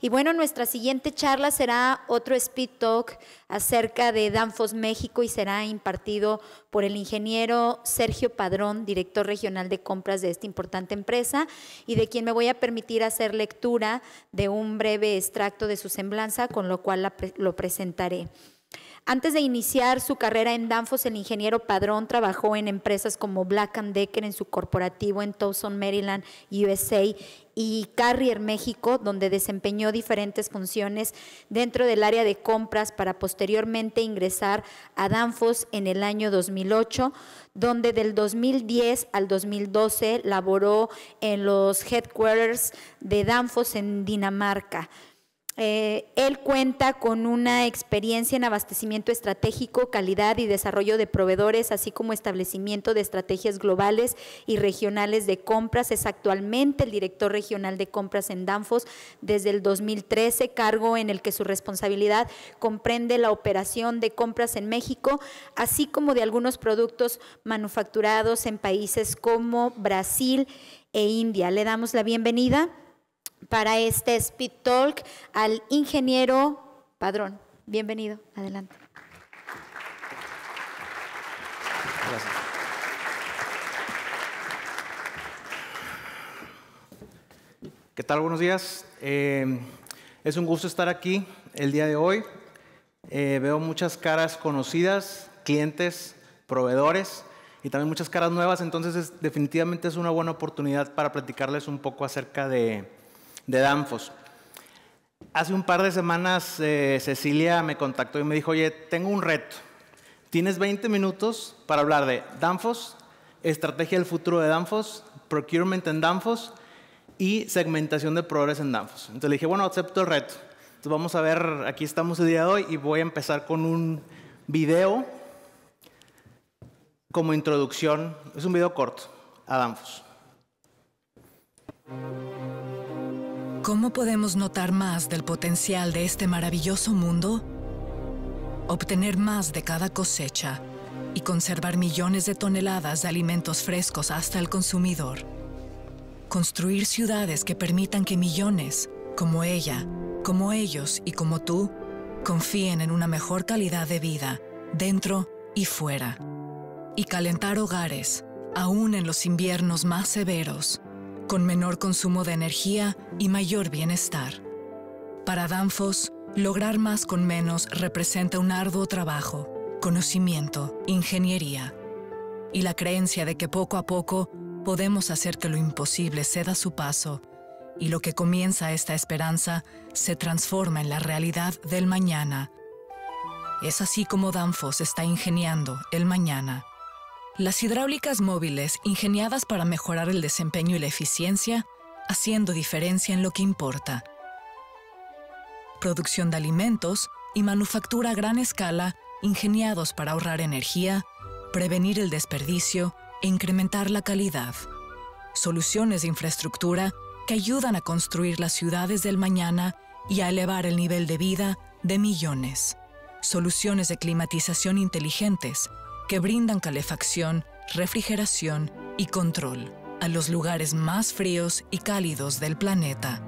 Y bueno, nuestra siguiente charla será otro speed talk acerca de Danfos México y será impartido por el ingeniero Sergio Padrón, director regional de compras de esta importante empresa y de quien me voy a permitir hacer lectura de un breve extracto de su semblanza, con lo cual lo presentaré. Antes de iniciar su carrera en Danfos, el ingeniero Padrón trabajó en empresas como Black Decker en su corporativo en Towson, Maryland, USA, y Carrier México, donde desempeñó diferentes funciones dentro del área de compras para posteriormente ingresar a Danfos en el año 2008, donde del 2010 al 2012 laboró en los headquarters de Danfos en Dinamarca. Eh, él cuenta con una experiencia en abastecimiento estratégico, calidad y desarrollo de proveedores, así como establecimiento de estrategias globales y regionales de compras. Es actualmente el director regional de compras en Danfos desde el 2013, cargo en el que su responsabilidad comprende la operación de compras en México, así como de algunos productos manufacturados en países como Brasil e India. Le damos la bienvenida para este Speed Talk al ingeniero Padrón. Bienvenido, adelante. Gracias. ¿Qué tal? Buenos días. Eh, es un gusto estar aquí el día de hoy. Eh, veo muchas caras conocidas, clientes, proveedores y también muchas caras nuevas, entonces definitivamente es una buena oportunidad para platicarles un poco acerca de, de Danfos. Hace un par de semanas eh, Cecilia me contactó y me dijo, oye, tengo un reto. Tienes 20 minutos para hablar de Danfos, estrategia del futuro de Danfos, procurement en Danfos y segmentación de proveedores en Danfos. Entonces le dije, bueno, acepto el reto. Entonces vamos a ver, aquí estamos el día de hoy y voy a empezar con un video como introducción. Es un video corto a Danfos. ¿Cómo podemos notar más del potencial de este maravilloso mundo? Obtener más de cada cosecha y conservar millones de toneladas de alimentos frescos hasta el consumidor. Construir ciudades que permitan que millones, como ella, como ellos y como tú, confíen en una mejor calidad de vida, dentro y fuera. Y calentar hogares, aún en los inviernos más severos, con menor consumo de energía y mayor bienestar. Para Danfoss, lograr más con menos representa un arduo trabajo, conocimiento, ingeniería y la creencia de que poco a poco podemos hacer que lo imposible ceda su paso y lo que comienza esta esperanza se transforma en la realidad del mañana. Es así como Danfoss está ingeniando el mañana. Las hidráulicas móviles ingeniadas para mejorar el desempeño y la eficiencia, haciendo diferencia en lo que importa. Producción de alimentos y manufactura a gran escala ingeniados para ahorrar energía, prevenir el desperdicio e incrementar la calidad. Soluciones de infraestructura que ayudan a construir las ciudades del mañana y a elevar el nivel de vida de millones. Soluciones de climatización inteligentes que brindan calefacción, refrigeración y control a los lugares más fríos y cálidos del planeta.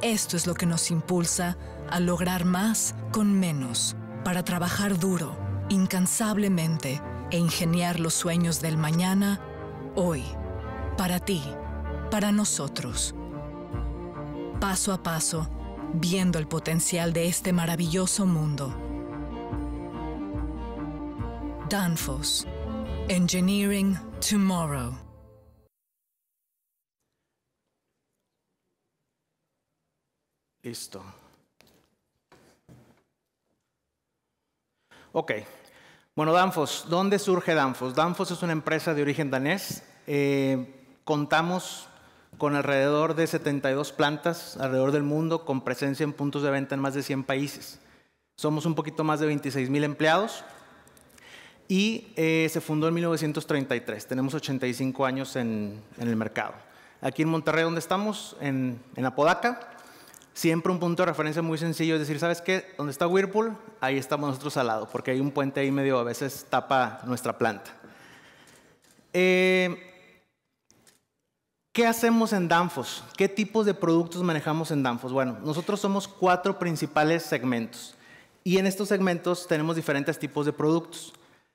Esto es lo que nos impulsa a lograr más con menos, para trabajar duro, incansablemente e ingeniar los sueños del mañana, hoy, para ti, para nosotros. Paso a paso, viendo el potencial de este maravilloso mundo Danfoss. Engineering Tomorrow. Listo. Ok. Bueno, Danfoss, ¿dónde surge danfos danfos es una empresa de origen danés. Eh, contamos con alrededor de 72 plantas alrededor del mundo, con presencia en puntos de venta en más de 100 países. Somos un poquito más de 26 mil empleados y eh, se fundó en 1933. Tenemos 85 años en, el mercado. Aquí en Monterrey, donde estamos, en, en Apodaca, siempre un punto de referencia muy sencillo, es decir, ¿sabes qué? Donde está Whirlpool, ahí estamos nosotros al lado, porque hay un puente ahí medio, a veces tapa nuestra planta. Eh, ¿Qué hacemos en Danfoss? ¿Qué tipos de productos manejamos en Danfoss? Bueno, nosotros somos cuatro principales segmentos y en estos segmentos tenemos diferentes tipos de productos.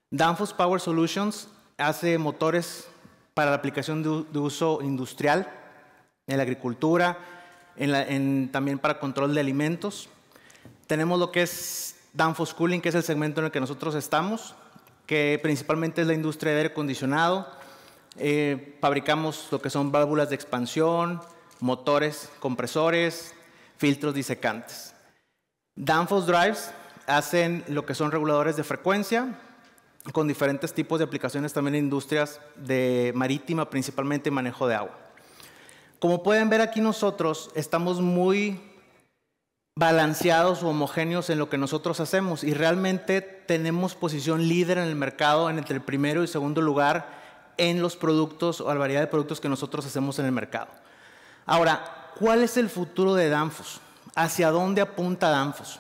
Danfoss Power Solutions hace motores para la aplicación de, uso industrial, en la agricultura, también para control de alimentos. Tenemos lo que es Danfoss Cooling, que es el segmento en el que nosotros estamos, que principalmente es la industria de aire acondicionado. Eh, fabricamos lo que son válvulas de expansión, motores, compresores, filtros disecantes. Danfoss Drives hacen lo que son reguladores de frecuencia, con diferentes tipos de aplicaciones también en industrias de marítima, principalmente manejo de agua. Como pueden ver aquí nosotros estamos muy balanceados o homogéneos en lo que nosotros hacemos y realmente tenemos posición líder en el mercado entre el primero y segundo lugar en los productos o la variedad de productos que nosotros hacemos en el mercado. Ahora, ¿cuál es el futuro de Danfos? ¿Hacia dónde apunta Danfos?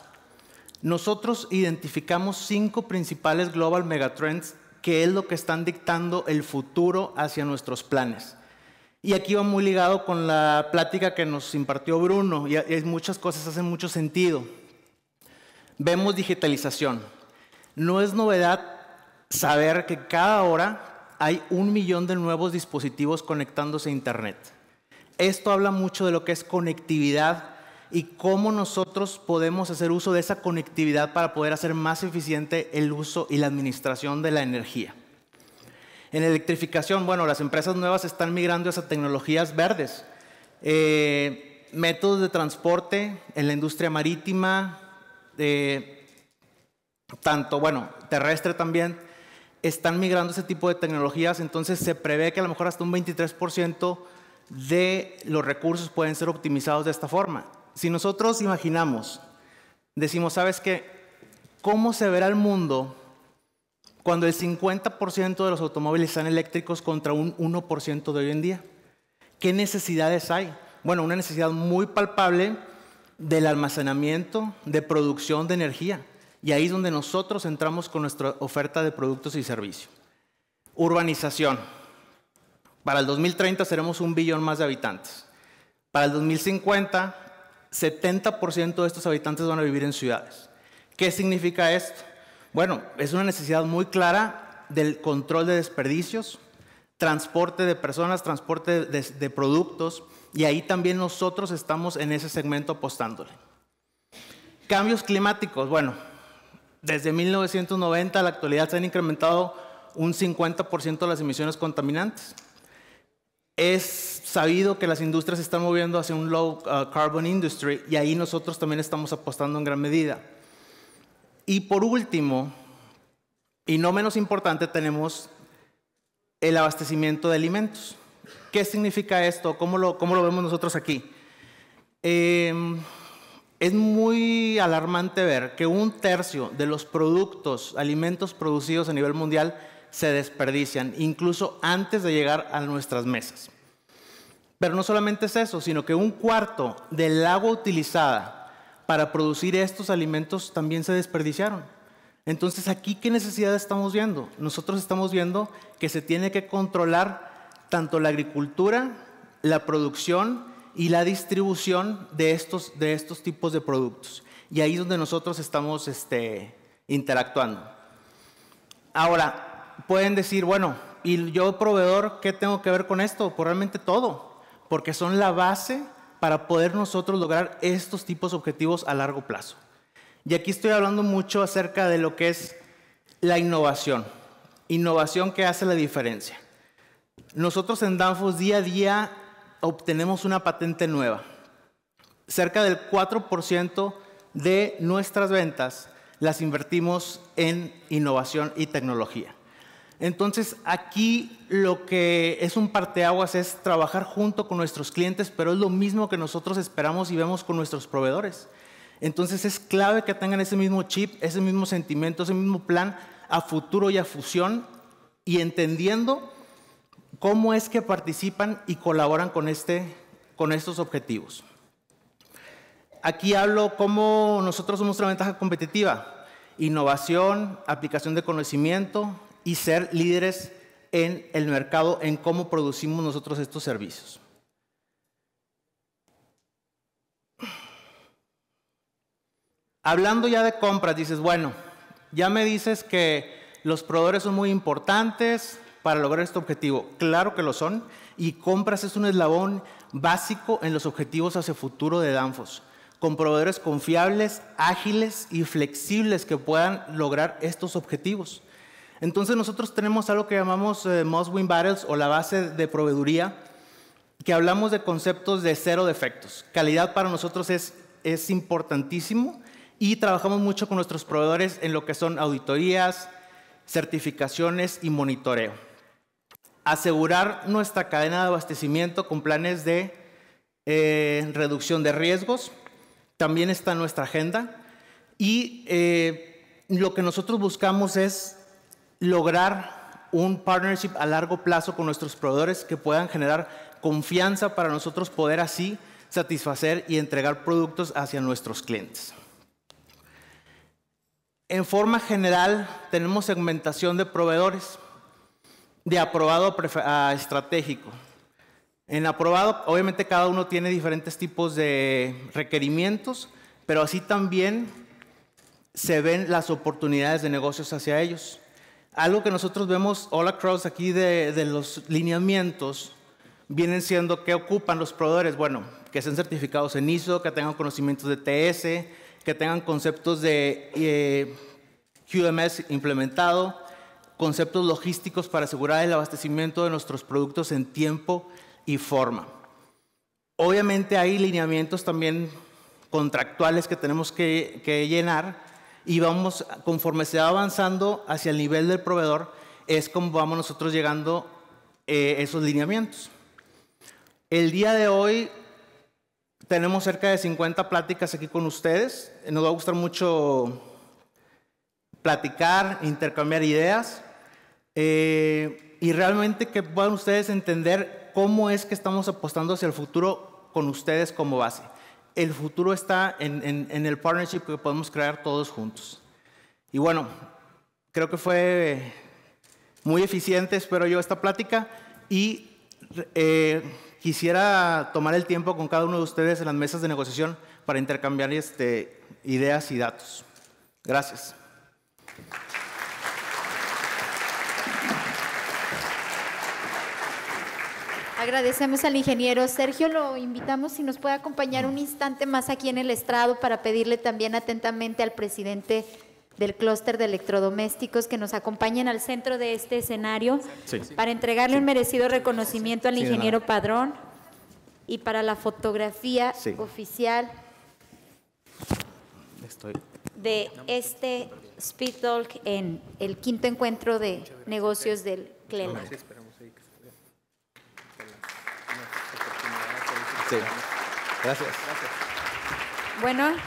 Nosotros identificamos cinco principales global megatrends que es lo que están dictando el futuro hacia nuestros planes. Y aquí va muy ligado con la plática que nos impartió Bruno, y muchas cosas hacen mucho sentido. Vemos digitalización. No es novedad saber que cada hora hay un millón de nuevos dispositivos conectándose a Internet. Esto habla mucho de lo que es conectividad y cómo nosotros podemos hacer uso de esa conectividad para poder hacer más eficiente el uso y la administración de la energía. En electrificación, bueno, las empresas nuevas están migrando esas tecnologías verdes, eh, métodos de transporte en la industria marítima, eh, tanto, bueno, terrestre también, están migrando ese tipo de tecnologías, entonces se prevé que a lo mejor hasta un 23% de los recursos pueden ser optimizados de esta forma si nosotros imaginamos, decimos, ¿sabes qué? ¿Cómo se verá el mundo cuando el 50% de los automóviles sean eléctricos contra un 1% de hoy en día? ¿Qué necesidades hay? Bueno, una necesidad muy palpable del almacenamiento, de producción de energía. Y ahí es donde nosotros entramos con nuestra oferta de productos y servicios. Urbanización. Para el 2030 seremos un billón más de habitantes. Para el 2050 70% de estos habitantes van a vivir en ciudades. ¿Qué significa esto? Bueno, es una necesidad muy clara del control de desperdicios, transporte de personas, transporte de, productos, y ahí también nosotros estamos en ese segmento apostándole. Cambios climáticos, bueno, desde 1990 a la actualidad se han incrementado un 50% las emisiones contaminantes. Es sabido que las industrias se están moviendo hacia un low uh, carbon industry y ahí nosotros también estamos apostando en gran medida. Y por último, y no menos importante, tenemos el abastecimiento de alimentos. ¿Qué significa esto? ¿Cómo lo, lo vemos nosotros aquí? Em, es muy alarmante ver que un tercio de los productos, alimentos producidos a nivel mundial, se desperdician, incluso antes de llegar a nuestras mesas. Pero no solamente es eso, sino que un cuarto del agua utilizada para producir estos alimentos también se desperdiciaron. Entonces aquí, ¿qué necesidad estamos viendo? Nosotros estamos viendo que se tiene que controlar tanto la agricultura, la producción y la distribución de estos, de estos tipos de productos. Y ahí es donde nosotros estamos este, interactuando. Ahora, pueden decir, bueno, ¿y yo proveedor qué tengo que ver con esto? Pues realmente todo, porque son la base para poder nosotros lograr estos tipos de objetivos a largo plazo. Y aquí estoy hablando mucho acerca de lo que es la innovación, innovación que hace la diferencia. Nosotros en Danfos día a día obtenemos una patente nueva. Cerca del 4% de nuestras ventas las invertimos en innovación y tecnología. Entonces, aquí lo que es un parteaguas es trabajar junto con nuestros clientes, pero es lo mismo que nosotros esperamos y vemos con nuestros proveedores. Entonces, es clave que tengan ese mismo chip, ese mismo sentimiento, ese mismo plan a futuro y a fusión y entendiendo cómo es que participan y colaboran con, este, con estos objetivos. Aquí hablo cómo nosotros somos una ventaja competitiva. Innovación, aplicación de conocimiento, y ser líderes en el mercado, en cómo producimos nosotros estos servicios. Hablando ya de compras, dices, bueno, ya me dices que los proveedores son muy importantes para lograr este objetivo. Claro que lo son, y compras es un eslabón básico en los objetivos hacia futuro de Danfos, con proveedores confiables, ágiles y flexibles que puedan lograr estos objetivos. Entonces nosotros tenemos algo que llamamos eh, Battles o la base de proveeduría, que hablamos de conceptos de cero defectos. Calidad para nosotros es, importantísimo y trabajamos mucho con nuestros proveedores en lo que son auditorías, certificaciones y monitoreo. Asegurar nuestra cadena de abastecimiento con planes de eh, reducción de riesgos. También está en nuestra agenda. Y eh, lo que nosotros buscamos es lograr un partnership a largo plazo con nuestros proveedores que puedan generar confianza para nosotros poder así satisfacer y entregar productos hacia nuestros clientes. En forma general, tenemos segmentación de proveedores de aprobado a estratégico. En aprobado, obviamente cada uno tiene diferentes tipos de requerimientos, pero así también se ven las oportunidades de negocios hacia ellos algo que nosotros vemos all across aquí de, los lineamientos vienen siendo que ocupan los proveedores. Bueno, que estén certificados en ISO, que tengan conocimientos de TS, que tengan conceptos de eh, QMS implementado, conceptos logísticos para asegurar el abastecimiento de nuestros productos en tiempo y forma. Obviamente hay lineamientos también contractuales que tenemos que, que llenar y vamos, conforme se va avanzando hacia el nivel del proveedor, es como vamos nosotros llegando eh, esos lineamientos. El día de hoy tenemos cerca de 50 pláticas aquí con ustedes. Nos va a gustar mucho platicar, intercambiar ideas eh, y realmente que puedan ustedes entender cómo es que estamos apostando hacia el futuro con ustedes como base el futuro está en, el partnership que podemos crear todos juntos. Y bueno, creo que fue muy eficiente, espero yo, esta plática. Y eh, quisiera tomar el tiempo con cada uno de ustedes en las mesas de negociación para intercambiar este, ideas y datos. Gracias. Agradecemos al ingeniero Sergio, lo invitamos si nos puede acompañar un instante más aquí en el estrado para pedirle también atentamente al presidente del clúster de electrodomésticos que nos acompañen al centro de este escenario para entregarle un merecido reconocimiento al ingeniero Padrón y para la fotografía oficial de este Speed Talk en el quinto encuentro de negocios del Clema. Gracias. Bueno.